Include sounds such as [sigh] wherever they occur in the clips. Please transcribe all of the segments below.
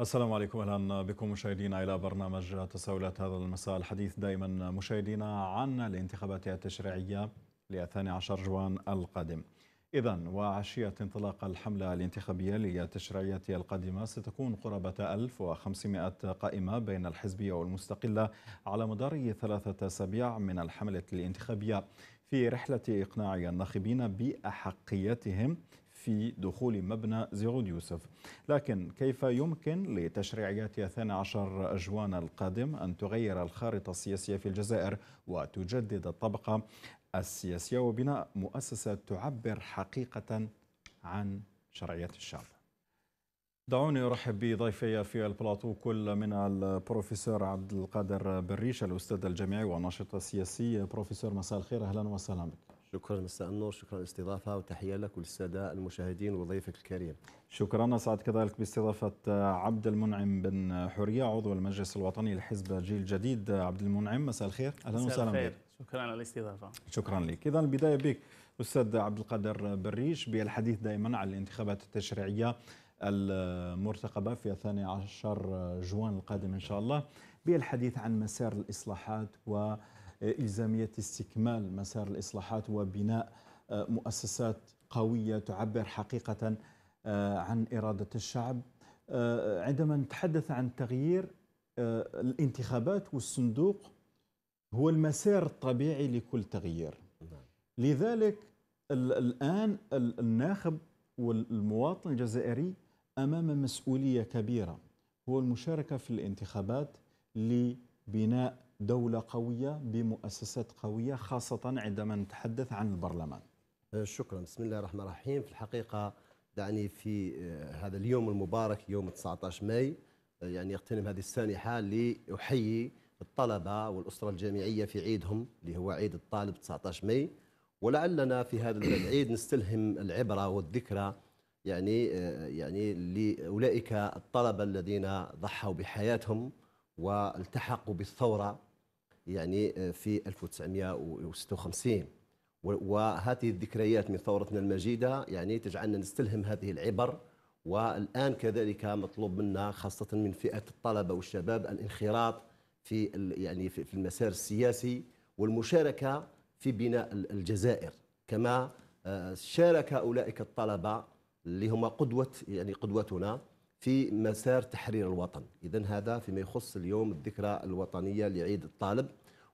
السلام عليكم اهلا بكم مشاهدينا الى برنامج تساؤلات هذا المساء الحديث دائما مشاهدينا عن الانتخابات التشريعيه ل عشر جوان القادم. اذا وعشيه انطلاق الحمله الانتخابيه للتشريعيه القادمه ستكون قرابه 1500 قائمه بين الحزبيه والمستقله على مدار ثلاثه اسابيع من الحمله الانتخابيه في رحله اقناع الناخبين باحقيتهم في دخول مبنى زيرود يوسف لكن كيف يمكن لتشريعيات 12 أجوان القادم أن تغير الخارطة السياسية في الجزائر وتجدد الطبقة السياسية وبناء مؤسسة تعبر حقيقة عن شرعية الشعب دعوني ارحب بضيفي في البلاطو كل من البروفيسور عبد القادر بريش الاستاذ الجامعي والناشط السياسي بروفيسور مساء الخير اهلا وسهلا بك شكرا مساء النور شكرا للاستضافه وتحيه لك وللساده المشاهدين وضيفك الكريم شكرا اسعد كذلك باستضافه عبد المنعم بن حوريه عضو المجلس الوطني لحزب جيل جديد عبد المنعم مساء الخير اهلا وسهلا بك شكرا على الاستضافه شكرا لك اذا البدايه بك استاذ عبد القادر بريش بالحديث دائما عن الانتخابات التشريعيه المرتقبه في 12 جوان القادم ان شاء الله بالحديث عن مسار الاصلاحات و إلزامية استكمال مسار الإصلاحات وبناء آه، مؤسسات قوية تعبر حقيقة آه، عن إرادة الشعب آه، عندما نتحدث عن تغيير الانتخابات والصندوق هو المسار الطبيعي لكل تغيير نعم. لذلك الآن الناخب والمواطن الجزائري أمام مسؤولية كبيرة هو المشاركة في الانتخابات لبناء دولة قوية بمؤسسات قوية خاصة عندما نتحدث عن البرلمان أه، شكرا بسم الله الرحمن الرحيم في الحقيقة دعني في أه، هذا اليوم المبارك يوم 19 ماي أه، يعني اغتنم هذه السانحة لأحيي الطلبة والأسرة الجامعية في عيدهم اللي هو عيد الطالب 19 ماي ولعلنا في هذا العيد [coughs] نستلهم العبرة والذكرى يعني يعني لأولئك الطلبة الذين ضحوا بحياتهم والتحقوا بالثورة يعني آه، في 1956 وهذه الذكريات من ثورتنا المجيدة يعني تجعلنا نستلهم هذه العبر والآن كذلك مطلوب منا خاصة من فئة الطلبة والشباب الانخراط في يعني في المسار السياسي والمشاركة في بناء الجزائر كما آه، شارك أولئك الطلبة اللي هما قدوة يعني قدوتنا في مسار تحرير الوطن إذا هذا فيما يخص اليوم الذكرى الوطنية لعيد الطالب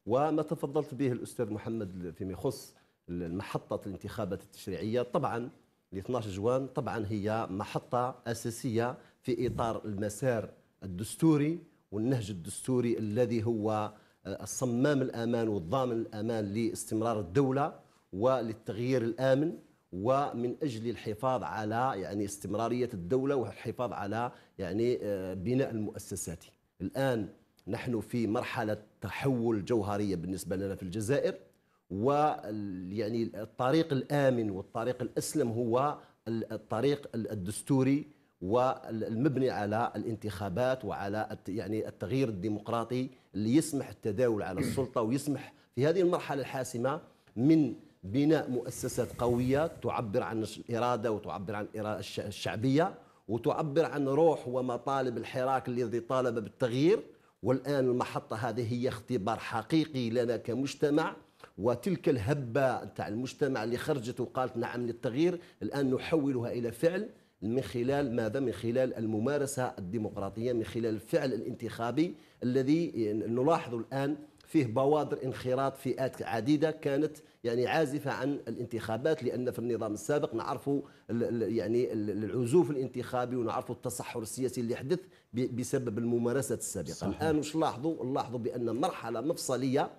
وما تفضلت به الأستاذ محمد فيما يخص محطة الانتخابات التشريعية طبعا ل 12 جوان طبعا هي محطة أساسية في إطار المسار الدستوري والنهج الدستوري الذي هو آه، الصمام الأمان والضامن الأمان لاستمرار الدولة وللتغيير الآمن ومن اجل الحفاظ على يعني استمراريه الدوله والحفاظ على يعني آه، بناء المؤسسات الان نحن في مرحله تحول جوهريه بالنسبه لنا في الجزائر و يعني الطريق الامن والطريق الاسلم هو الطريق الدستوري والمبني على الانتخابات وعلى يعني التغيير الديمقراطي اللي يسمح التداول على السلطه ويسمح في هذه المرحله الحاسمه من بناء مؤسسات قويه تعبر عن الاراده وتعبر عن الشعبيه وتعبر عن روح ومطالب الحراك الذي طالب بالتغيير والان المحطه هذه هي اختبار حقيقي لنا كمجتمع وتلك الهبه تاع المجتمع اللي خرجت وقالت نعم للتغيير الان نحولها الى فعل من خلال ماذا؟ من خلال الممارسه الديمقراطيه، من خلال الفعل الانتخابي الذي نلاحظ الان فيه بوادر انخراط فئات عديده كانت يعني عازفه عن الانتخابات لان في النظام السابق نعرفوا يعني العزوف الانتخابي ونعرفوا التصحر السياسي اللي حدث بسبب الممارسات السابقه صحيح. الان واش لاحظوا لاحظوا بان مرحله مفصليه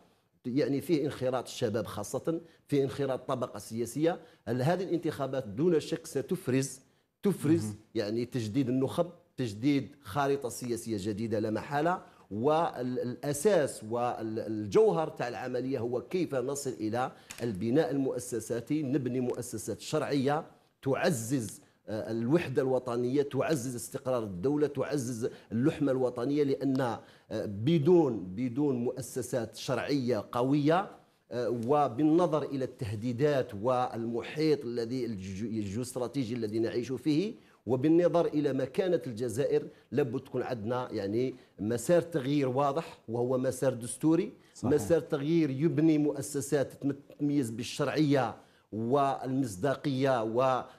يعني فيه انخراط الشباب خاصه فيه انخراط طبقه سياسيه هذه الانتخابات دون شك ستفرز تفرز يعني تجديد النخب تجديد خارطه سياسيه جديده لا محاله والاساس والجوهر تاع العمليه هو كيف نصل الى البناء المؤسساتي نبني مؤسسات شرعيه تعزز آه، الوحدة الوطنية تعزز استقرار الدولة تعزز اللحمة الوطنية لأن آه، بدون بدون مؤسسات شرعية قوية آه، وبالنظر إلى التهديدات والمحيط الذي الجيوستراتيجي الذي نعيش فيه وبالنظر الى مكانه الجزائر لابد تكون عندنا يعني مسار تغيير واضح وهو مسار دستوري صحيح. مسار تغيير يبني مؤسسات تتميز بالشرعيه والمصداقيه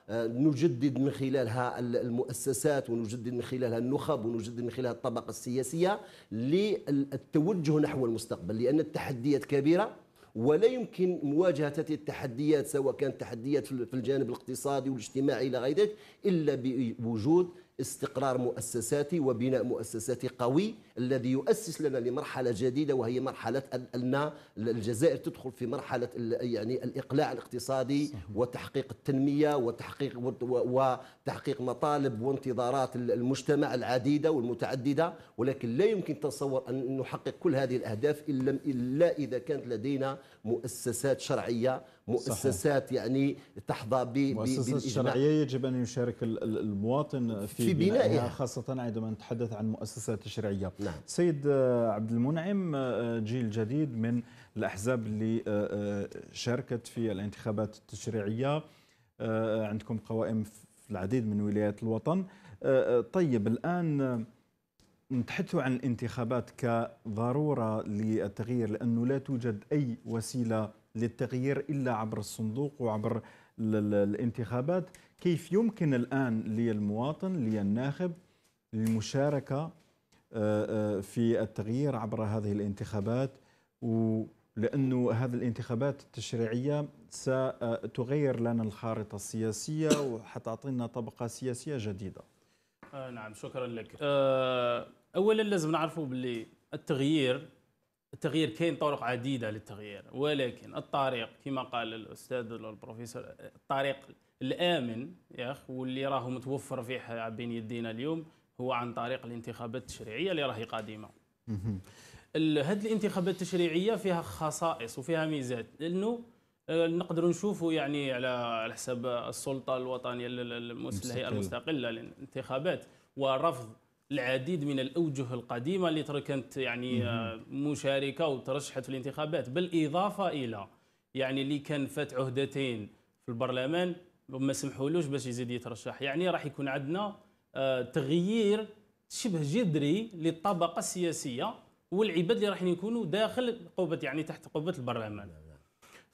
ونجدد من خلالها المؤسسات ونجدد من خلالها النخب ونجدد من خلالها الطبقه السياسيه للتوجه نحو المستقبل لان التحديات كبيره ولا يمكن مواجهه التحديات سواء كانت تحديات في الجانب الاقتصادي والاجتماعي الى غير ذلك الا بوجود استقرار مؤسساتي وبناء مؤسساتي قوي الذي يؤسس لنا لمرحله جديده وهي مرحله ان الجزائر تدخل في مرحله يعني الاقلاع الاقتصادي صحيح. وتحقيق التنميه وتحقيق وتحقيق مطالب وانتظارات المجتمع العديده والمتعدده ولكن لا يمكن تصور ان نحقق كل هذه الاهداف الا اذا كانت لدينا مؤسسات شرعيه مؤسسات صحيح. يعني تحظى ب مؤسسات شرعيه يجب ان يشارك المواطن في, في بنائها, خاصه عندما نتحدث عن مؤسسات شرعيه نعم. سيد عبد المنعم آه، جيل جديد من الاحزاب اللي آه، آه، شاركت في الانتخابات التشريعيه عندكم قوائم في العديد من ولايات الوطن طيب الان نتحدث عن الانتخابات كضروره للتغيير لانه لا توجد اي وسيله للتغيير إلا عبر الصندوق وعبر الانتخابات كيف يمكن الآن للمواطن للناخب المشاركة آه، آه، في التغيير عبر هذه الانتخابات ولانه هذه الانتخابات التشريعية ستغير لنا الخارطة السياسية وحتعطينا طبقة سياسية جديدة آه نعم شكرا لك آه أولا لازم نعرفوا باللي التغيير التغيير كاين طرق عديده للتغيير ولكن الطريق كما قال الاستاذ البروفيسور الطريق الامن يا اخ واللي راه متوفر فيه بين يدينا اليوم هو عن طريق الانتخابات التشريعيه اللي راهي قادمه هذه الانتخابات التشريعيه فيها خصائص وفيها ميزات لانه آه، نقدروا نشوفوا يعني على حساب السلطه الوطنيه المستقله للانتخابات ورفض العديد من الأوجه القديمة اللي كانت يعني آه، مشاركة وترشحت في الانتخابات بالإضافة إلى يعني اللي كان فات عهدتين في البرلمان ما سمحولوش باش يزيد يترشح يعني راح يكون عندنا آه، تغيير شبه جذري للطبقة السياسية والعباد اللي راح يكونوا داخل قوبة يعني تحت قوبة البرلمان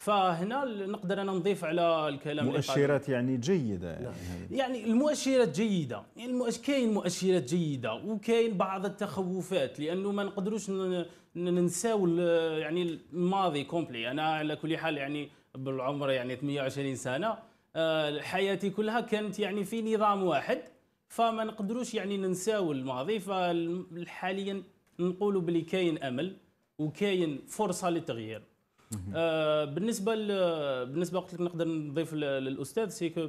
فهنا نقدر انا نضيف على الكلام مؤشرات يعني جيده يعني, يعني المؤشرات جيده يعني كاين مؤشرات جيده وكاين بعض التخوفات لانه ما نقدروش ننساو يعني الماضي كومبلي انا على كل حال يعني بالعمر يعني 28 سنه آه، حياتي كلها كانت يعني في نظام واحد فما نقدروش يعني ننساو الماضي فحاليا نقولوا بلي كاين امل وكاين فرصه للتغيير آه، بالنسبه بالنسبه بالنسبه قلت لك نقدر نضيف للاستاذ سيكو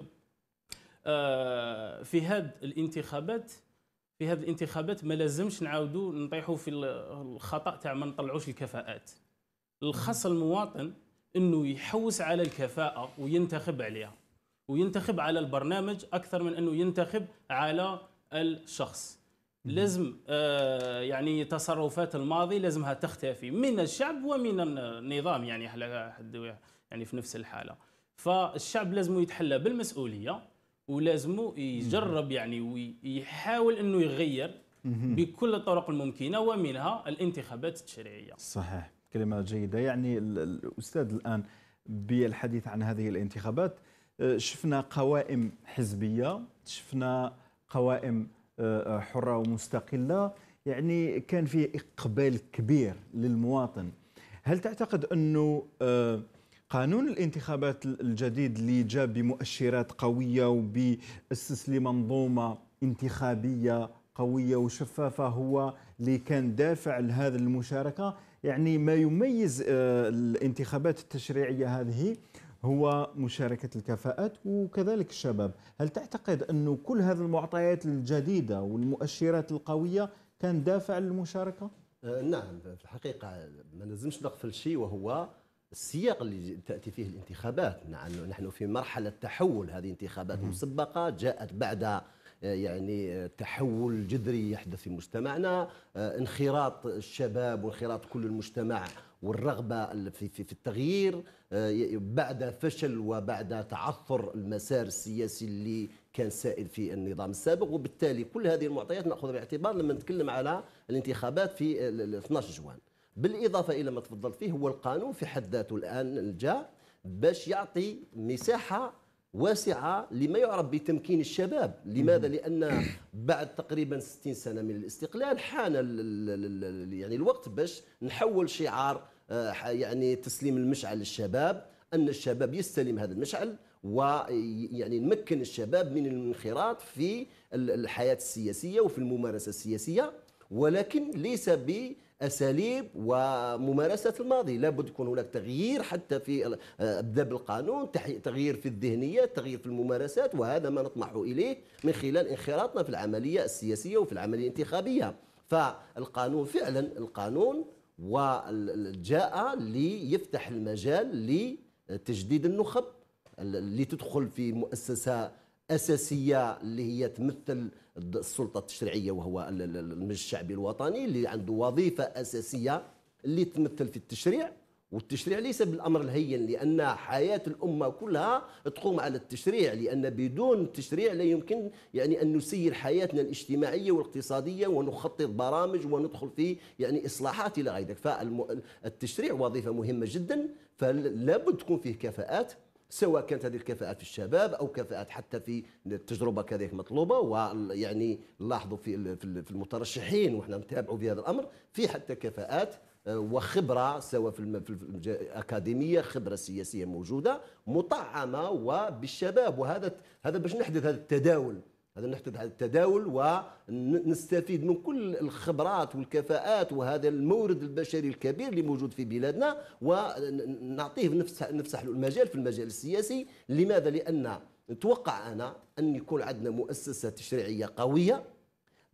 آه، في هذه الانتخابات في هذه الانتخابات ما لازمش نعاودوا نطيحوا في الخطا تاع ما نطلعوش الكفاءات الخاص المواطن انه يحوس على الكفاءه وينتخب عليها وينتخب على البرنامج اكثر من انه ينتخب على الشخص لازم آه، يعني تصرفات الماضي لازمها تختفي من الشعب ومن النظام يعني حد يعني في نفس الحاله فالشعب لازم يتحلى بالمسؤوليه ولازم يجرب يعني ويحاول انه يغير بكل الطرق الممكنه ومنها الانتخابات التشريعيه صحيح كلمه جيده يعني الاستاذ الان بالحديث عن هذه الانتخابات آه، شفنا قوائم حزبيه شفنا قوائم آه، آه، حره ومستقله يعني كان فيه اقبال كبير للمواطن هل تعتقد انه آه، قانون الانتخابات الجديد اللي جاء بمؤشرات قويه وبأسس لمنظومه انتخابيه قويه وشفافه هو اللي كان دافع لهذا المشاركه يعني ما يميز الانتخابات التشريعيه هذه هو مشاركة الكفاءات وكذلك الشباب هل تعتقد أن كل هذه المعطيات الجديدة والمؤشرات القوية كان دافع للمشاركة؟ أه، نعم في الحقيقة ما نزمش نغفل شيء وهو السياق اللي تاتي فيه الانتخابات نعم، نحن في مرحله تحول هذه انتخابات مسبقه جاءت بعد أه، يعني أه، تحول جذري يحدث في مجتمعنا انخراط الشباب وانخراط كل المجتمع والرغبه في, في, في التغيير آه، بعد فشل وبعد تعثر المسار السياسي اللي كان سائد في النظام السابق وبالتالي كل هذه المعطيات ناخذها بالاعتبار لما نتكلم على الانتخابات في 12 جوان بالاضافه الى ما تفضلت فيه هو القانون في حد ذاته الان جاء باش يعطي مساحه واسعه لما يعرف بتمكين الشباب لماذا لان بعد تقريبا 60 سنه من الاستقلال حان يعني الوقت باش نحول شعار آه، يعني تسليم المشعل للشباب ان الشباب يستلم هذا المشعل ويعني نمكن الشباب من الانخراط في الحياه السياسيه وفي الممارسه السياسيه ولكن ليس ب اساليب وممارسه الماضي لابد يكون هناك تغيير حتى في آه، باب القانون تغيير في الذهنيات تغيير في الممارسات وهذا ما نطمح اليه من خلال انخراطنا في العمليه السياسيه وفي العمليه الانتخابيه فالقانون فعلا القانون وجاء ليفتح المجال لتجديد النخب اللي تدخل في مؤسسه اساسيه اللي هي تمثل السلطه التشريعيه وهو المجلس الشعبي الوطني اللي عنده وظيفه اساسيه اللي تمثل في التشريع والتشريع ليس بالامر الهين لان حياه الامه كلها تقوم على التشريع لان بدون تشريع لا يمكن يعني ان نسير حياتنا الاجتماعيه والاقتصاديه ونخطط برامج وندخل في يعني اصلاحات الى غير ذلك فالتشريع وظيفه مهمه جدا فلا بد تكون فيه كفاءات سواء كانت هذه الكفاءات في الشباب او كفاءات حتى في التجربه كذلك مطلوبه ويعني نلاحظوا في في المترشحين وحنا نتابعوا في هذا الامر في حتى كفاءات آه، وخبره سواء في الاكاديميه خبره سياسيه موجوده مطعمه وبالشباب وهذا هذا باش نحدث هذا التداول هذا نحدث على التداول ونستفيد من كل الخبرات والكفاءات وهذا المورد البشري الكبير اللي موجود في بلادنا ونعطيه نفس نفس المجال في المجال السياسي لماذا لان نتوقع انا ان يكون عندنا مؤسسه تشريعيه قويه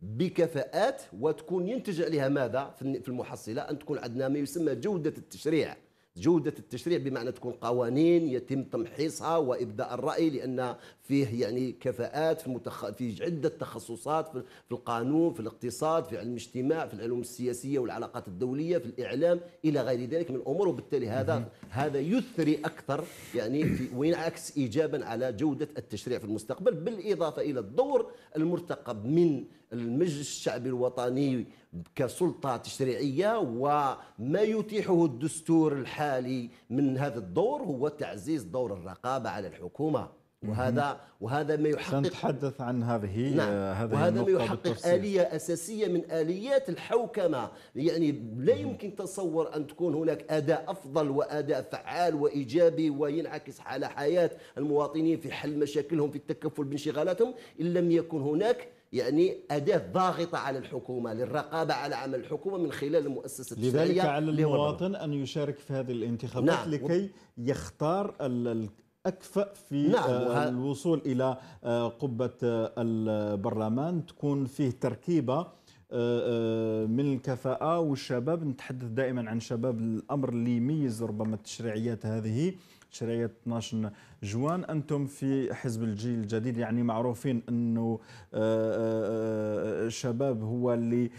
بكفاءات وتكون ينتج عليها ماذا في المحصله ان تكون عندنا ما يسمى جوده التشريع جودة التشريع بمعنى تكون قوانين يتم تمحيصها وإبداء الرأي لأن فيه يعني كفاءات في, متخ... في عدة تخصصات في القانون في الاقتصاد في علم الاجتماع في العلوم السياسية والعلاقات الدولية في الإعلام إلى غير ذلك من الأمور وبالتالي هذا هذا يثري أكثر يعني في... [clears throat] وينعكس إيجابا على جودة التشريع في المستقبل بالإضافة إلى الدور المرتقب من المجلس الشعبي الوطني كسلطه تشريعيه وما يتيحه الدستور الحالي من هذا الدور هو تعزيز دور الرقابه على الحكومه وهذا وهذا ما يحقق سنتحدث عن هذه آه، نعم هذه وهذا ما يحقق بالتفصيل. آلية أساسية من آليات الحوكمة يعني لا يمكن تصور أن تكون هناك أداء أفضل وأداء فعال وإيجابي وينعكس على حياة المواطنين في حل مشاكلهم في التكفل بانشغالاتهم إن لم يكن هناك يعني أداة ضاغطة على الحكومة للرقابة على عمل الحكومة من خلال المؤسسة لذلك على المواطن أن يشارك في هذه الانتخابات نعم. لكي يختار الاكفأ في نعم آه، الوصول إلى آه، قبة آه، البرلمان تكون فيه تركيبة من الكفاءة والشباب نتحدث دائما عن شباب الأمر اللي يميز ربما التشريعيات هذه شرعية 12 جوان أنتم في حزب الجيل الجديد يعني معروفين أنه الشباب آه، آه، آه، هو اللي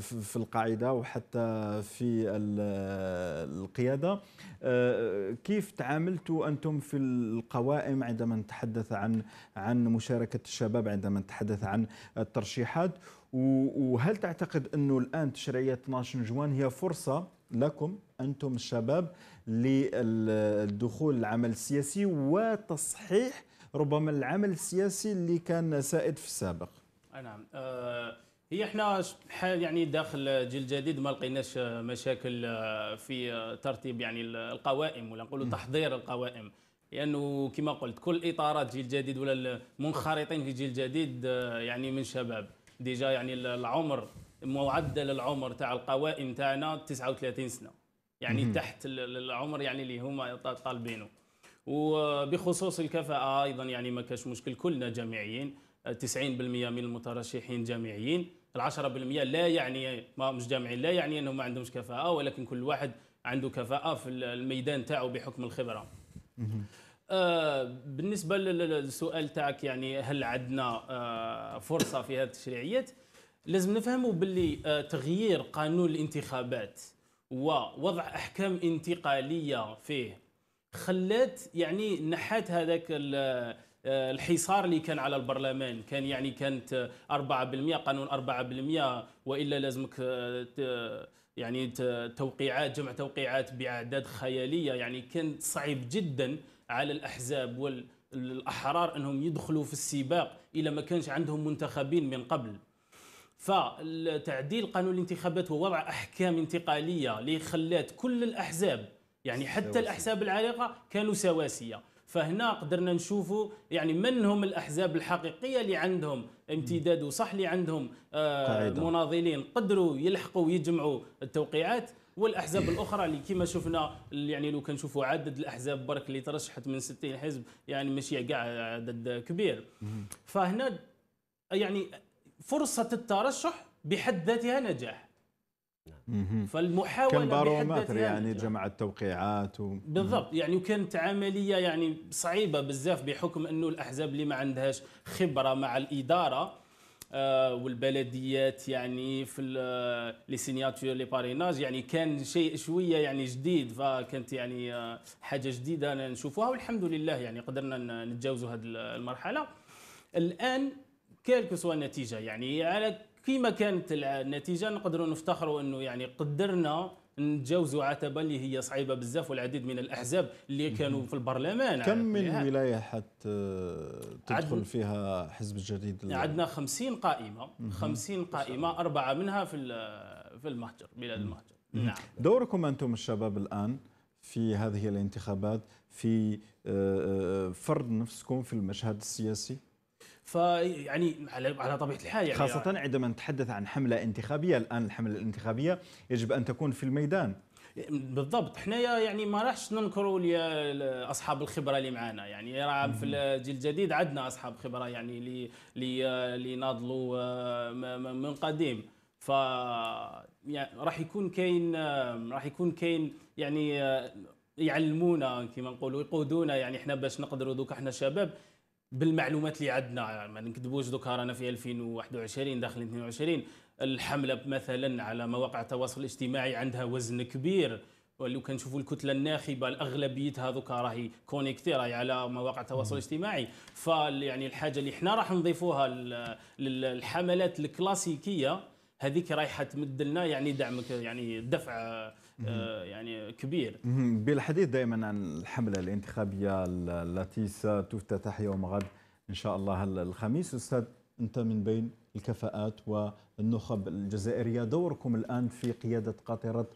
في القاعدة وحتى في القيادة كيف تعاملتوا أنتم في القوائم عندما نتحدث عن عن مشاركة الشباب عندما نتحدث عن الترشيحات وهل تعتقد أنه الآن تشريعية 12 جوان هي فرصة لكم أنتم الشباب للدخول العمل السياسي وتصحيح ربما العمل السياسي اللي كان سائد في السابق نعم آه، هي احنا يعني داخل جيل جديد ما لقيناش مشاكل آه، في ترتيب يعني القوائم ولا نقولوا تحضير القوائم لانه يعني كما قلت كل اطارات جيل جديد ولا المنخرطين في جيل جديد آه، يعني من شباب ديجا يعني العمر معدل العمر تاع القوائم تاعنا 39 سنه يعني مم. تحت العمر يعني اللي هما طالبينه وبخصوص الكفاءة أيضا يعني ما كاش مشكل كلنا جامعيين 90% من المترشحين جامعيين العشرة بالمئة لا يعني ما مش جامعيين لا يعني أنهم ما عندهمش كفاءة ولكن كل واحد عنده كفاءة في الميدان تاعو بحكم الخبرة آه بالنسبة للسؤال تاعك يعني هل عندنا آه فرصة في هذه التشريعيات لازم نفهموا باللي آه تغيير قانون الانتخابات ووضع احكام انتقاليه فيه خلات يعني نحات هذاك آه، الحصار اللي كان على البرلمان كان يعني كانت 4% قانون 4% والا لازمك آه، يعني توقيعات جمع توقيعات باعداد خياليه يعني كان صعب جدا على الاحزاب والاحرار انهم يدخلوا في السباق الى ما كانش عندهم منتخبين من قبل فتعديل قانون الانتخابات هو وضع احكام انتقاليه اللي خلات كل الاحزاب يعني حتى الاحزاب العريقه كانوا سواسيه فهنا قدرنا نشوفوا يعني من هم الاحزاب الحقيقيه اللي عندهم امتداد وصح اللي عندهم آه مناضلين قدروا يلحقوا ويجمعوا التوقيعات والاحزاب الاخرى اللي كما شفنا يعني لو كنشوفوا عدد الاحزاب برك اللي ترشحت من 60 حزب يعني ماشي كاع عدد كبير فهنا يعني فرصه الترشح بحد ذاتها نجاح فالمحاوله كان بارومتر يعني جمع التوقيعات و... بالضبط يعني وكانت عمليه يعني صعيبه بزاف بحكم انه الاحزاب اللي ما عندهاش خبره مع الاداره آه، والبلديات يعني في لي سيناتور لي باريناج يعني كان شيء شويه يعني جديد فكانت يعني آه، حاجه جديده نشوفوها والحمد لله يعني قدرنا نتجاوزوا هذه المرحله الان كيلكو سوا النتيجه يعني على كيما كانت النتيجه نقدروا نفتخروا انه يعني قدرنا نتجاوزوا عتبه اللي هي صعيبه بزاف والعديد من الاحزاب اللي كانوا في البرلمان كم من يعني ولايه حتى تدخل فيها حزب الجديد عندنا 50 قائمه 50 قائمه اربعه منها في في المهجر بلاد المهجر نعم دوركم انتم الشباب الان في هذه الانتخابات في آه، آه، فرض نفسكم في المشهد السياسي فيعني على على طبيعه الحال يعني خاصه يعني عندما نتحدث عن حمله انتخابيه الان الحمله الانتخابيه يجب ان تكون في الميدان بالضبط حنايا يعني ما راحش ننكروا اصحاب الخبره اللي معانا يعني راه في الجيل الجديد عندنا اصحاب خبره يعني اللي اللي ناضلوا آه، من قديم ف يعني راح يكون كاين آه، راح يكون كاين يعني آه، يعلمونا كما نقولوا يقودونا يعني احنا باش نقدروا دوك احنا شباب بالمعلومات اللي عندنا يعني ما نكذبوش دوكا رانا في 2021 داخلين 22 الحمله مثلا على مواقع التواصل الاجتماعي عندها وزن كبير ولو كنشوفوا الكتله الناخبه الاغلبيتها دوكا راهي كونيكتي راهي على مواقع التواصل الاجتماعي فيعني الحاجه اللي حنا راح نضيفوها للحملات الكلاسيكيه هذيك رايحه تمد لنا يعني دعمك يعني دفع آه، يعني كبير بالحديث دائما عن الحملة الانتخابية التي ستفتتح يوم غد إن شاء الله الخميس أستاذ أنت من بين الكفاءات والنخب الجزائرية دوركم الآن في قيادة قاطرة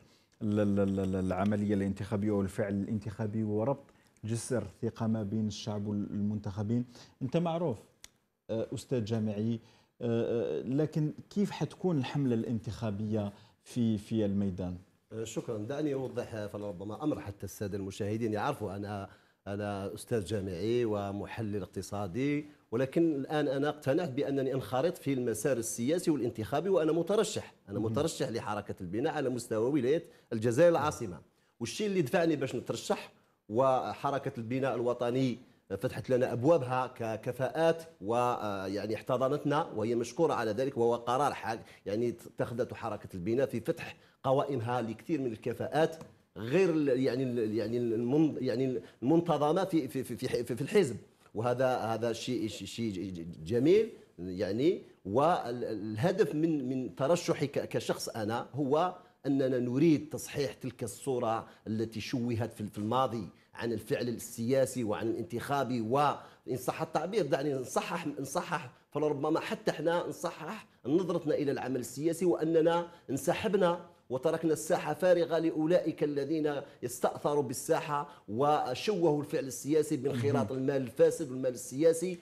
العملية الانتخابية والفعل الانتخابي وربط جسر الثقة ما بين الشعب والمنتخبين أنت معروف آه، أستاذ جامعي آه، لكن كيف حتكون الحملة الانتخابية في في الميدان؟ شكرا دعني اوضح فلربما امر حتى الساده المشاهدين يعرفوا انا انا استاذ جامعي ومحلل اقتصادي ولكن الان انا اقتنعت بانني انخرط في المسار السياسي والانتخابي وانا مترشح انا مترشح لحركه البناء على مستوى ولايه الجزائر العاصمه والشيء اللي دفعني باش نترشح وحركه البناء الوطني فتحت لنا ابوابها ككفاءات ويعني آه، احتضنتنا وهي مشكوره على ذلك وهو قرار حال يعني اتخذته حركه البناء في فتح قوائمها لكثير من الكفاءات غير يعني يعني يعني المنتظمه في في في في الحزب وهذا هذا شيء شيء جميل يعني والهدف من من ترشحي كشخص انا هو اننا نريد تصحيح تلك الصوره التي شوهت في الماضي عن الفعل السياسي وعن الانتخابي وإن صح التعبير دعني نصحح نصحح فلربما حتى احنا نصحح نظرتنا إلى العمل السياسي وأننا انسحبنا وتركنا الساحة فارغة لأولئك الذين يستأثروا بالساحة وشوهوا الفعل السياسي بانخراط المال الفاسد والمال السياسي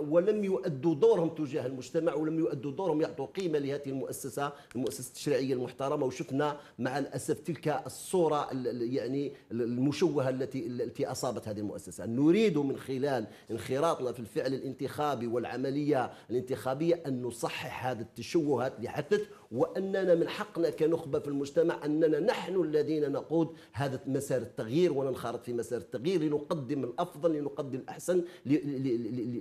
ولم يؤدوا دورهم تجاه المجتمع ولم يؤدوا دورهم يعطوا قيمه لهذه المؤسسه المؤسسه التشريعيه المحترمه وشفنا مع الاسف تلك الصوره يعني المشوهه التي التي اصابت هذه المؤسسه نريد من خلال انخراطنا في الفعل الانتخابي والعمليه الانتخابيه ان نصحح هذه التشوهات اللي حدثت واننا من حقنا كنخبه في المجتمع اننا نحن الذين نقود هذا مسار التغيير وننخرط في مسار التغيير لنقدم الافضل لنقدم الاحسن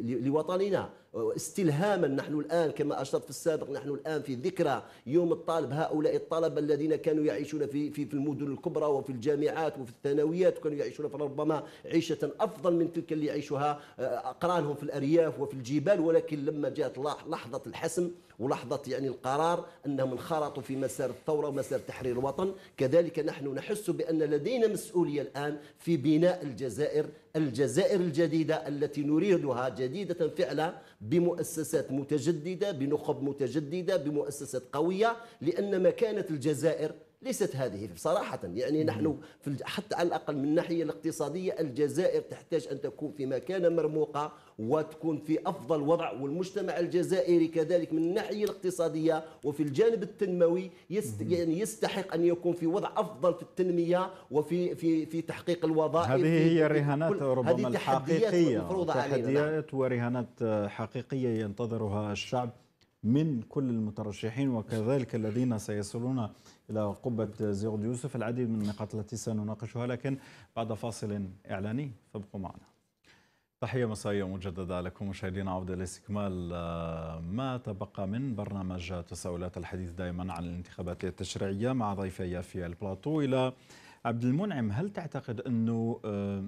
لوطننا استلهاما نحن الآن كما أشرت في السابق نحن الآن في ذكرى يوم الطالب هؤلاء الطلبة الذين كانوا يعيشون في, في, في المدن الكبرى وفي الجامعات وفي الثانويات وكانوا يعيشون فربما عيشة أفضل من تلك اللي يعيشها أقرانهم في الأرياف وفي الجبال ولكن لما جاءت لحظة الحسم ولحظة يعني القرار أنهم انخرطوا في مسار الثورة ومسار تحرير الوطن كذلك نحن نحس بأن لدينا مسؤولية الآن في بناء الجزائر الجزائر الجديدة التي نريدها جديدة فعلا بمؤسسات متجددة بنخب متجددة بمؤسسات قوية لأن مكانة الجزائر ليست هذه صراحة يعني نحن في حتى على الأقل من الناحية الاقتصادية الجزائر تحتاج أن تكون في مكانة مرموقة وتكون في أفضل وضع والمجتمع الجزائري كذلك من الناحية الاقتصادية وفي الجانب التنموي يست يعني يستحق أن يكون في وضع أفضل في التنمية وفي في في تحقيق الوظائف هذه هي الرهانات ربما الحقيقية نعم. تحديات ورهانات حقيقية ينتظرها الشعب من كل المترشحين وكذلك الذين سيصلون إلى قبة زيغد يوسف العديد من النقاط التي سنناقشها لكن بعد فاصل إعلاني فابقوا معنا تحية مسائية مجددة لكم مشاهدينا عودة لاستكمال آه، ما تبقى من برنامج تساؤلات الحديث دائما عن الانتخابات التشريعية مع ضيفي في البلاطو إلى عبد المنعم هل تعتقد أنه آه،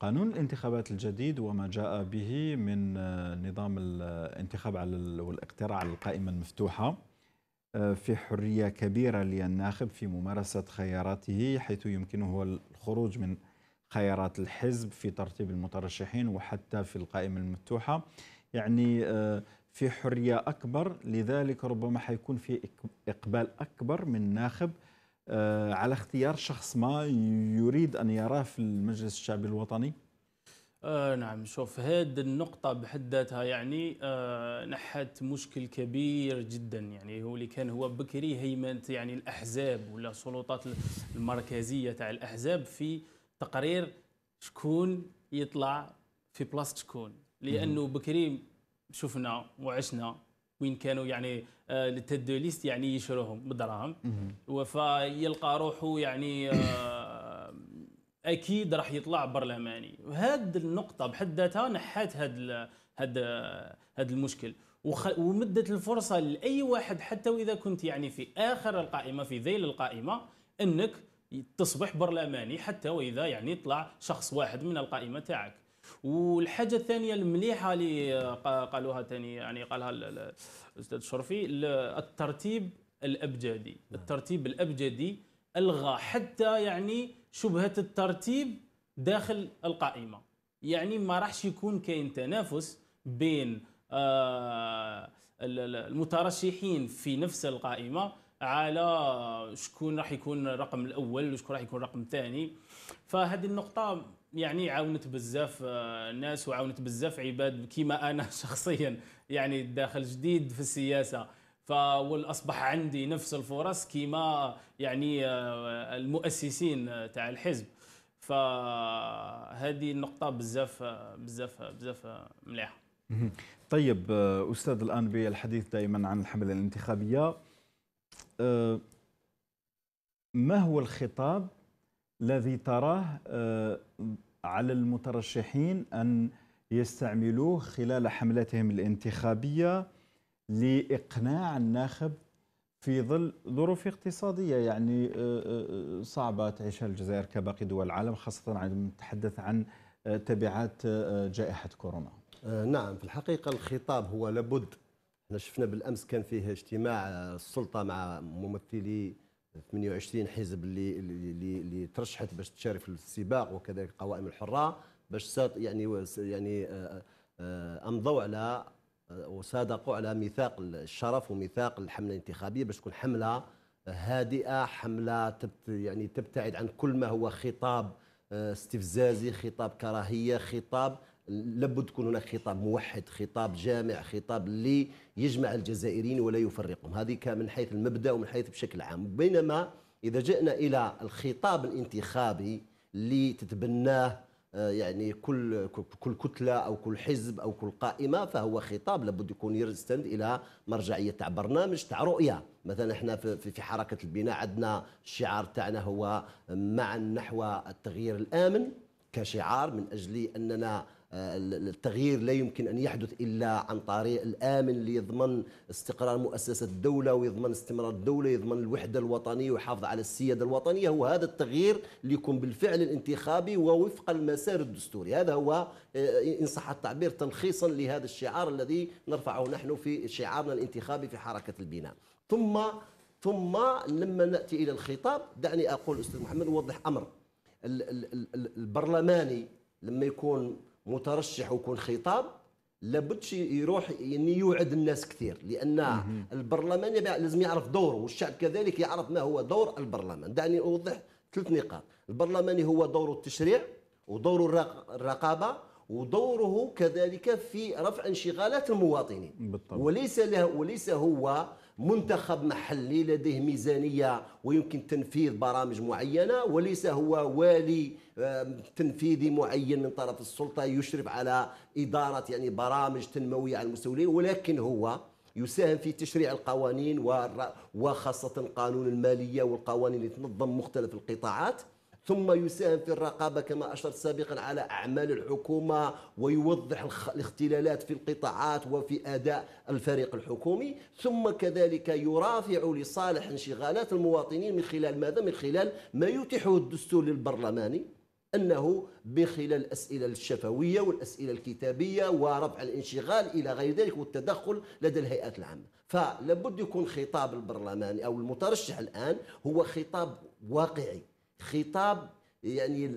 قانون الانتخابات الجديد وما جاء به من آه، نظام الانتخاب على والاقتراع على القائمة المفتوحة في حرية كبيرة للناخب في ممارسة خياراته حيث يمكنه الخروج من خيارات الحزب في ترتيب المترشحين وحتى في القائمة المفتوحة يعني آه، في حرية أكبر لذلك ربما حيكون في إقبال أكبر من ناخب آه، على اختيار شخص ما يريد أن يراه في المجلس الشعبي الوطني آه نعم شوف هذه النقطة بحد ذاتها يعني آه نحت مشكل كبير جدا يعني هو اللي كان هو بكري هيمنة يعني الأحزاب ولا السلطات المركزية تاع الأحزاب في تقرير شكون يطلع في بلاصة شكون لأنه بكري شفنا وعشنا وين كانوا يعني آه، التدوليست يعني يشروهم بالدراهم وفيلقى روحه يعني آه اكيد راح يطلع برلماني وهاد النقطه بحد ذاتها نحات هاد هاد هاد المشكل وخ... ومدت الفرصه لاي واحد حتى واذا كنت يعني في اخر القائمه في ذيل القائمه انك تصبح برلماني حتى واذا يعني طلع شخص واحد من القائمه تاعك والحاجه الثانيه المليحه اللي قالوها ثاني يعني قالها الاستاذ الشرفي الترتيب الابجدي نعم. الترتيب الابجدي الغى حتى يعني شبهه الترتيب داخل القائمه يعني ما راحش يكون كاين تنافس بين آه، المترشحين في نفس القائمه على شكون راح يكون الرقم الاول وشكون راح يكون الرقم الثاني فهذه النقطه يعني عاونت بزاف آه، ناس وعاونت بزاف عباد كيما انا [laughs] شخصيا يعني داخل جديد في السياسه فاصبح عندي نفس الفرص كما يعني آه، المؤسسين آه، تاع الحزب فهذه النقطة بزاف آه، بزاف بزاف مليحة. طيب أستاذ الآن بالحديث دائما عن الحملة الانتخابية ما هو الخطاب الذي تراه على المترشحين أن يستعملوه خلال حملتهم الانتخابية لإقناع الناخب في ظل ظروف اقتصادية يعني آه، آه، آه، صعبة تعيشها الجزائر كباقي دول العالم خاصة عندما نتحدث عن تبعات جائحة كورونا نعم في الحقيقة الخطاب هو لابد احنا شفنا بالأمس كان فيه اجتماع السلطة مع ممثلي 28 حزب اللي اللي, اللي ترشحت باش تشارك في السباق وكذلك القوائم الحرة باش يعني يعني امضوا على وصادقوا على ميثاق الشرف وميثاق الحمله الانتخابيه باش تكون حمله هادئه حمله تبت يعني تبتعد عن كل ما هو خطاب آه، استفزازي خطاب كراهيه خطاب لابد تكون هناك خطاب موحد خطاب جامع خطاب اللي يجمع الجزائريين ولا يفرقهم هذه من حيث المبدا ومن حيث بشكل عام بينما اذا جئنا الى الخطاب الانتخابي اللي تتبناه آه، يعني كل كل كتله او كل حزب او كل قائمه فهو خطاب لابد يكون يرستند الى مرجعيه تاع برنامج تاع رؤيه مثلا احنا في في حركه البناء عندنا الشعار تاعنا هو معا نحو التغيير الامن كشعار من اجل اننا آه، التغيير لا يمكن أن يحدث إلا عن طريق الآمن اللي يضمن استقرار مؤسسة الدولة ويضمن استمرار الدولة يضمن الوحدة الوطنية ويحافظ على السيادة الوطنية هو هذا التغيير اللي يكون بالفعل الانتخابي ووفق المسار الدستوري هذا هو آه، إن صح التعبير تلخيصا لهذا الشعار الذي نرفعه نحن في شعارنا الانتخابي في حركة البناء ثم ثم لما ناتي الى الخطاب دعني اقول استاذ محمد اوضح امر البرلماني لما يكون مترشح ويكون خطاب لابدش يروح يعني يوعد الناس كثير لان البرلمان لازم يعرف دوره والشعب كذلك يعرف ما هو دور البرلمان دعني اوضح ثلاث نقاط البرلماني هو دوره التشريع ودوره الرقابه ودوره كذلك في رفع انشغالات المواطنين بالطبع. وليس له وليس هو منتخب محلي لديه ميزانيه ويمكن تنفيذ برامج معينه وليس هو والي تنفيذي معين من طرف السلطه يشرف على اداره يعني برامج تنمويه على المستولين ولكن هو يساهم في تشريع القوانين وخاصه قانون الماليه والقوانين اللي تنظم مختلف القطاعات ثم يساهم في الرقابه كما اشرت سابقا على اعمال الحكومه ويوضح الاختلالات في القطاعات وفي اداء الفريق الحكومي ثم كذلك يرافع لصالح انشغالات المواطنين من خلال ماذا من خلال ما يتيحه الدستور للبرلماني أنه بخلال الأسئلة الشفوية والأسئلة الكتابية ورفع الانشغال إلى غير ذلك والتدخل لدى الهيئات العامة فلابد يكون خطاب البرلمان أو المترشح الآن هو خطاب واقعي خطاب يعني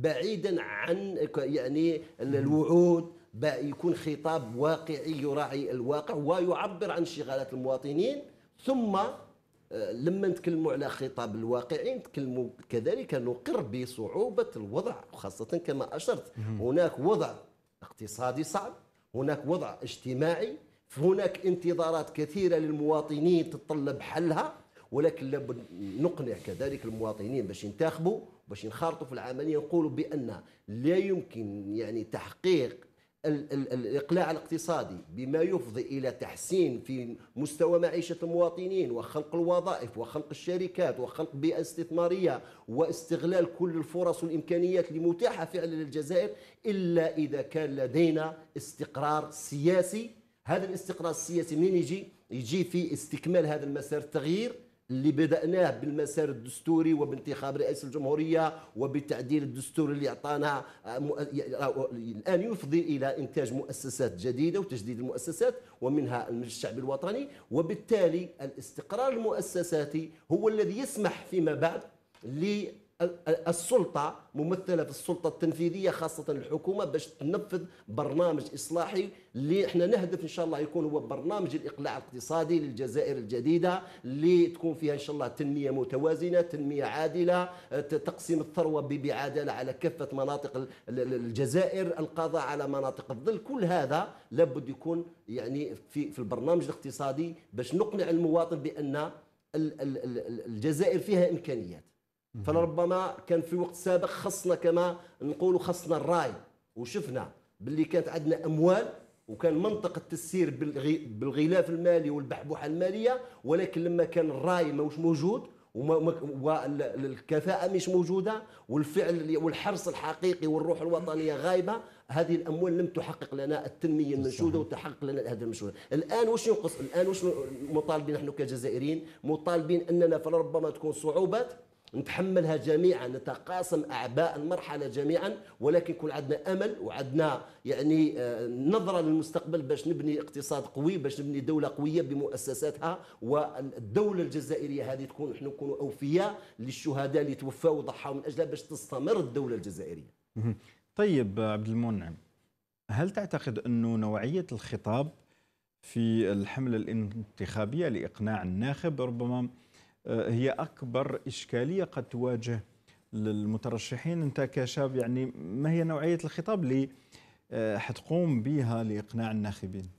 بعيدا عن يعني الوعود يكون خطاب واقعي يراعي الواقع ويعبر عن انشغالات المواطنين ثم لما نتكلموا على خطاب الواقعي نتكلموا كذلك نقر بصعوبة الوضع خاصة كما أشرت هناك وضع اقتصادي صعب هناك وضع اجتماعي هناك انتظارات كثيرة للمواطنين تتطلب حلها ولكن لابد نقنع كذلك المواطنين باش ينتخبوا باش ينخرطوا في العملية نقولوا بأن لا يمكن يعني تحقيق ال الإقلاع الاقتصادي بما يفضي إلى تحسين في مستوى معيشة المواطنين وخلق الوظائف وخلق الشركات وخلق بيئة استثمارية واستغلال كل الفرص والإمكانيات المتاحة فعلا للجزائر إلا إذا كان لدينا استقرار سياسي هذا الاستقرار السياسي منين يجي؟ يجي في استكمال هذا المسار التغيير اللي بدأناه بالمسار الدستوري وبانتخاب رئيس الجمهورية وبتعديل الدستور اللي أعطانا آه، آه، الآن يفضي إلى إنتاج مؤسسات جديدة وتجديد المؤسسات ومنها المجلس الشعبي الوطني وبالتالي الاستقرار المؤسساتي هو الذي يسمح فيما بعد السلطه ممثله في السلطه التنفيذيه خاصه الحكومه باش تنفذ برنامج اصلاحي اللي احنا نهدف ان شاء الله يكون هو برنامج الاقلاع الاقتصادي للجزائر الجديده اللي تكون فيها ان شاء الله تنميه متوازنه، تنميه عادله، آه، تقسيم الثروه بعداله على كافه مناطق الجزائر، القضاء على مناطق الظل، كل هذا لابد يكون يعني في في البرنامج الاقتصادي باش نقنع المواطن بان الجزائر فيها امكانيات. فلربما كان في وقت سابق خصنا كما نقولوا خصنا الراي وشفنا باللي كانت عندنا اموال وكان منطق التسيير بالغلاف المالي والبحبوحه الماليه ولكن لما كان الراي ماهوش موجود والكفاءه مش موجوده والفعل والحرص الحقيقي والروح الوطنيه غايبه هذه الاموال لم تحقق لنا التنميه المنشوده وتحقق لنا الاهداف المنشوده الان واش ينقص الان واش مطالبين نحن كجزائريين مطالبين اننا فلربما تكون صعوبات نتحملها جميعا نتقاسم اعباء المرحله جميعا ولكن يكون عندنا امل وعندنا يعني آه، نظره للمستقبل باش نبني اقتصاد قوي باش نبني دوله قويه بمؤسساتها والدوله الجزائريه هذه تكون نحن نكونوا اوفياء للشهداء اللي توفوا وضحوا من اجلها باش تستمر الدوله الجزائريه. طيب عبد المنعم هل تعتقد انه نوعيه الخطاب في الحمله الانتخابيه لاقناع الناخب ربما آه، هي اكبر اشكاليه قد تواجه للمترشحين انت كشاب يعني ما هي نوعيه الخطاب اللي آه، حتقوم بها لاقناع الناخبين؟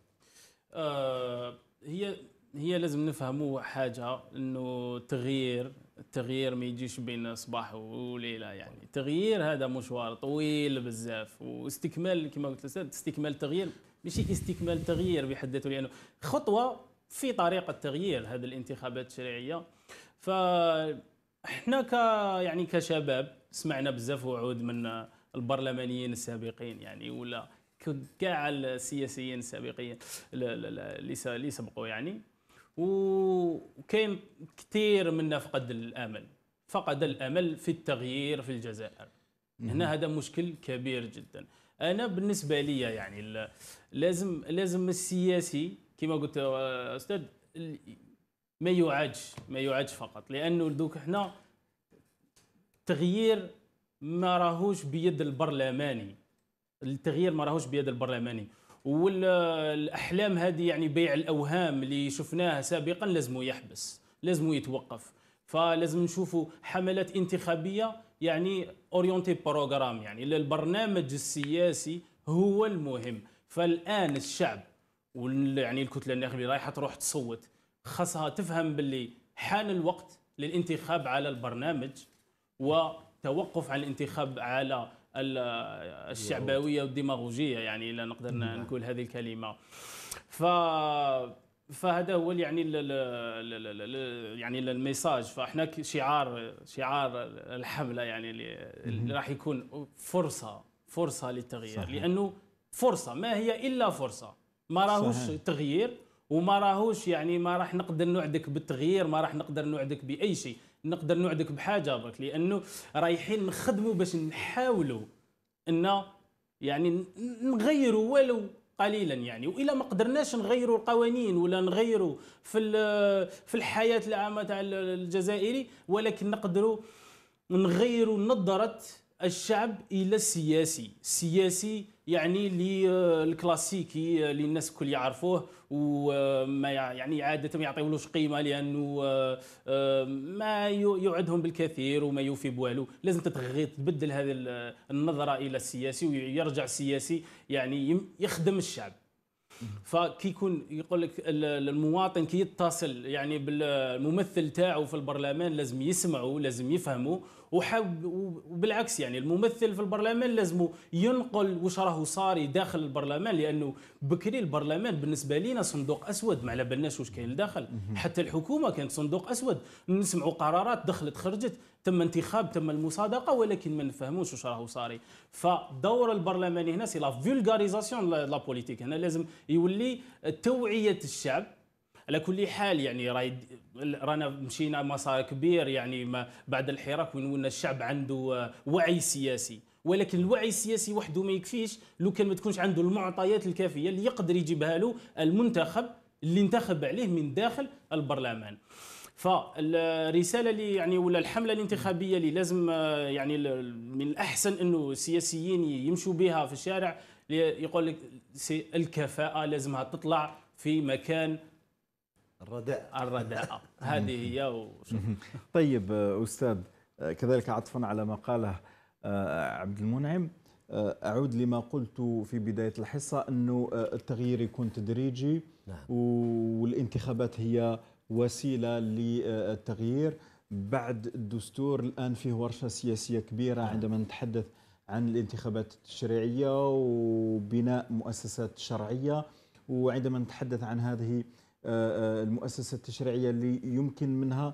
آه، هي هي لازم نفهموا حاجه انه التغيير التغيير ما يجيش بين صباح وليله يعني التغيير هذا مشوار طويل بزاف واستكمال كما قلت استكمال التغيير ماشي استكمال تغيير بحد ذاته لانه خطوه في طريقه تغيير هذه الانتخابات التشريعيه فاحنا ك يعني كشباب سمعنا بزاف وعود من البرلمانيين السابقين يعني ولا كاع السياسيين السابقين اللي سبقوا يعني وكاين كثير منا فقد الامل فقد الامل في التغيير في الجزائر هنا هذا مشكل كبير جدا انا بالنسبه لي يعني لازم لازم السياسي كما قلت آه، استاذ ما يعادش ما يعادش فقط لانه دوك حنا التغيير ما راهوش بيد البرلماني التغيير ما راهوش بيد البرلماني والاحلام هذه يعني بيع الاوهام اللي شفناها سابقا لازم يحبس لازم يتوقف فلازم نشوفوا حملات انتخابيه يعني اورينتي بروغرام يعني البرنامج السياسي هو المهم فالان الشعب ويعني الكتله الناخبه رايحه تروح تصوت خاصها تفهم باللي حان الوقت للانتخاب على البرنامج وتوقف عن الانتخاب على الشعبويه والديماغوجيه يعني لا نقدر نعم. نقول هذه الكلمه ف فهذا هو يعني الـ الـ الـ الـ يعني الميساج فاحنا شعار شعار الحمله يعني اللي راح يكون فرصه فرصه للتغيير صحيح. لانه فرصه ما هي الا فرصه ما راهوش تغيير وما راهوش يعني ما راح نقدر نوعدك بالتغيير ما راح نقدر نوعدك باي شيء نقدر نوعدك بحاجه برك لانه رايحين نخدموا باش نحاولوا ان يعني نغيروا ولو قليلا يعني والا ما قدرناش نغيروا القوانين ولا نغيروا في في الحياه العامه تاع الجزائري ولكن نقدروا نغيروا نظره الشعب الى السياسي السياسي يعني للكلاسيكي آه، اللي آه، الناس الكل يعرفوه وما آه، يعني عاده ما يعطيولوش قيمه لانه ما يوعدهم بالكثير وما يوفي بوالو لازم تتغير تبدل هذه النظره الى السياسي ويرجع السياسي يعني يخدم الشعب فكي يكون يقول لك المواطن كي يتصل يعني بالممثل تاعو في البرلمان لازم يسمعوا لازم يفهموا وحب وبالعكس يعني الممثل في البرلمان لازم ينقل واش راهو صاري داخل البرلمان لانه بكري البرلمان بالنسبه لينا صندوق اسود ما على بالناش واش كاين داخل حتى الحكومه كانت صندوق اسود نسمعوا قرارات دخلت خرجت تم انتخاب تم المصادقه ولكن ما نفهموش واش راهو صاري فدور البرلمان هنا سي لا فولغاريزاسيون لا بوليتيك هنا لازم يولي توعيه الشعب على كل حال يعني راي رانا مشينا مسار كبير يعني ما بعد الحراك وين ولنا الشعب عنده آه، وعي سياسي ولكن الوعي السياسي وحده ما يكفيش لو كان ما تكونش عنده المعطيات الكافيه اللي يقدر يجيبها له المنتخب اللي انتخب عليه من داخل البرلمان فالرساله اللي يعني ولا الحمله الانتخابيه اللي لازم آه، يعني من الاحسن انه السياسيين يمشوا بها في الشارع يقول لك الكفاءه لازمها تطلع في مكان الرداء الرداء [laughs] هذه هي وشوف. [laughs] طيب آه، استاذ آه، كذلك عطفا على ما قاله عبد المنعم اعود لما قلت في بدايه الحصه انه التغيير يكون تدريجي نعم. والانتخابات هي وسيله للتغيير بعد الدستور الان فيه ورشه سياسيه كبيره نعم. عندما نتحدث عن الانتخابات التشريعيه وبناء مؤسسات شرعيه وعندما نتحدث عن هذه آه، آه، المؤسسه التشريعيه اللي يمكن منها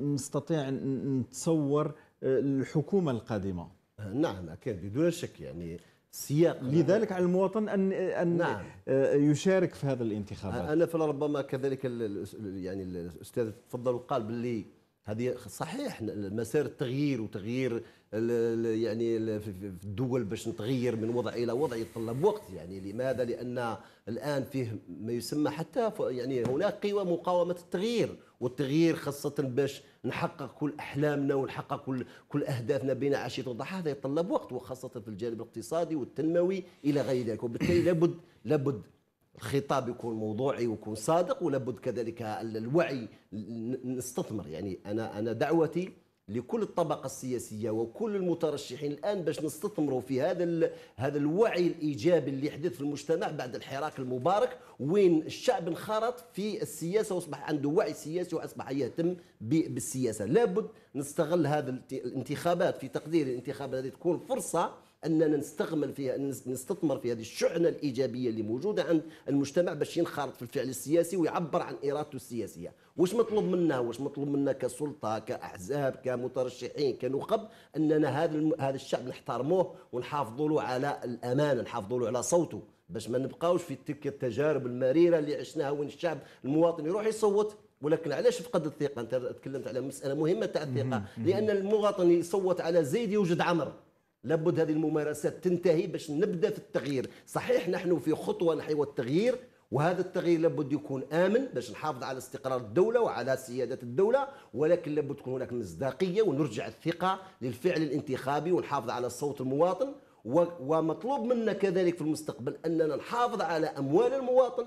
نستطيع نتصور آه، الحكومه القادمه نعم اكيد بدون شك يعني سياق آه. لذلك على المواطن ان ان نعم. آه، يشارك في هذا الانتخابات انا فلربما كذلك يعني الاستاذ تفضل وقال باللي هذه صحيح مسار التغيير وتغيير يعني في الدول باش نتغير من وضع الى وضع يتطلب وقت يعني لماذا لان الان فيه ما يسمى حتى يعني هناك قوى مقاومه التغيير والتغيير خاصة باش نحقق كل أحلامنا ونحقق كل, كل أهدافنا بين عشية وضحاها هذا يتطلب وقت وخاصة في الجانب الاقتصادي والتنموي إلى غير ذلك وبالتالي لابد لابد الخطاب يكون موضوعي ويكون صادق ولابد كذلك الوعي نستثمر يعني أنا أنا دعوتي لكل الطبقه السياسيه وكل المترشحين الان باش نستثمروا في هذا هذا الوعي الايجابي اللي حدث في المجتمع بعد الحراك المبارك وين الشعب انخرط في السياسه واصبح عنده وعي سياسي واصبح يهتم بالسياسه لابد نستغل هذا الانتخابات في تقدير الانتخابات هذه تكون فرصه اننا نستغمل فيها نستثمر في هذه الشحنه الايجابيه اللي موجوده عند المجتمع باش ينخرط في الفعل السياسي ويعبر عن ارادته السياسيه واش مطلوب منا واش مطلوب منا كسلطه كاحزاب كمترشحين كنخب اننا هذا هذا الشعب نحترموه ونحافظوا له على الامانه نحافظوا له على صوته باش ما نبقاوش في تلك التجارب المريره اللي عشناها وين الشعب المواطن يروح يصوت ولكن علاش فقد الثقه انت تكلمت على مساله مهمه تاع الثقه لان المواطن يصوت على زيد يوجد عمرو لابد هذه الممارسات تنتهي باش نبدا في التغيير صحيح نحن في خطوه نحو التغيير وهذا التغيير لابد يكون امن باش نحافظ على استقرار الدوله وعلى سياده الدوله ولكن لابد تكون هناك مصداقيه ونرجع الثقه للفعل الانتخابي ونحافظ على صوت المواطن ومطلوب منا كذلك في المستقبل اننا نحافظ على اموال المواطن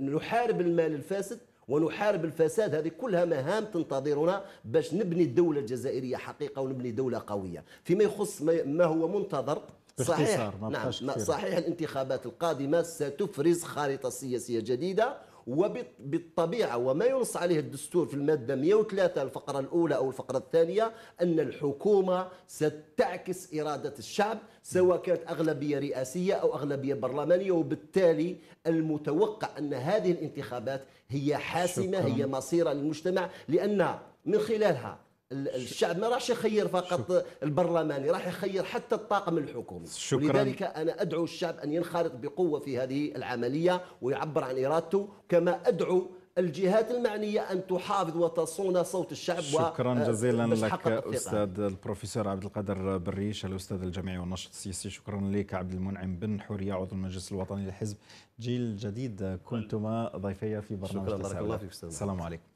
ونحارب المال الفاسد ونحارب الفساد هذه كلها مهام تنتظرنا باش نبني الدولة الجزائرية حقيقة ونبني دولة قوية فيما يخص ما هو منتظر صحيح نعم صحيح الانتخابات القادمة ستفرز خارطة سياسية جديدة وبالطبيعة وما ينص عليه الدستور في المادة 103 الفقرة الأولى أو الفقرة الثانية أن الحكومة ستعكس إرادة الشعب سواء كانت أغلبية رئاسية أو أغلبية برلمانية وبالتالي المتوقع أن هذه الانتخابات هي حاسمة شكرا. هي مصيرة للمجتمع لان من خلالها الشعب ما راحش يخير فقط البرلماني راح يخير حتى الطاقم الحكومي شكرا ولذلك انا ادعو الشعب ان ينخرط بقوه في هذه العمليه ويعبر عن ارادته كما ادعو الجهات المعنية أن تحافظ وتصون صوت الشعب شكرا آه، جزيلا لك أستاذ البروفيسور عبد القادر بريش الأستاذ الجامعي والناشط السياسي شكرا لك عبد المنعم بن حورية عضو المجلس الوطني للحزب جيل جديد كنتما ضيفي في برنامج شكرا بارك الله فيك السلام عليكم